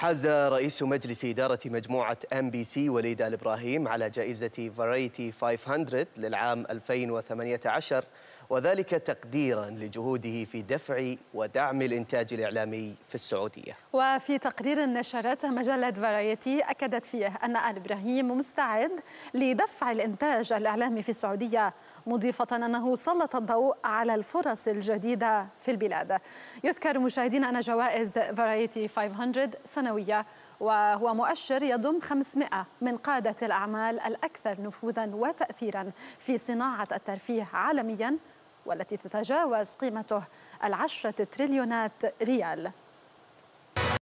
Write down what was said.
حاز رئيس مجلس إدارة مجموعة ام بي سي وليد آل إبراهيم على جائزة فرايتي 500 للعام 2018 وذلك تقديرا لجهوده في دفع ودعم الإنتاج الإعلامي في السعودية وفي تقرير نشرته مجلة فرايتي أكدت فيه أن آل إبراهيم مستعد لدفع الإنتاج الإعلامي في السعودية مضيفة أنه سلط الضوء على الفرص الجديدة في البلاد يذكر مشاهدينا أن جوائز فرايتي 500 سنة السنوية وهو مؤشر يضم 500 من قادة الأعمال الأكثر نفوذا وتأثيرا في صناعة الترفيه عالميا والتي تتجاوز قيمته العشرة تريليونات ريال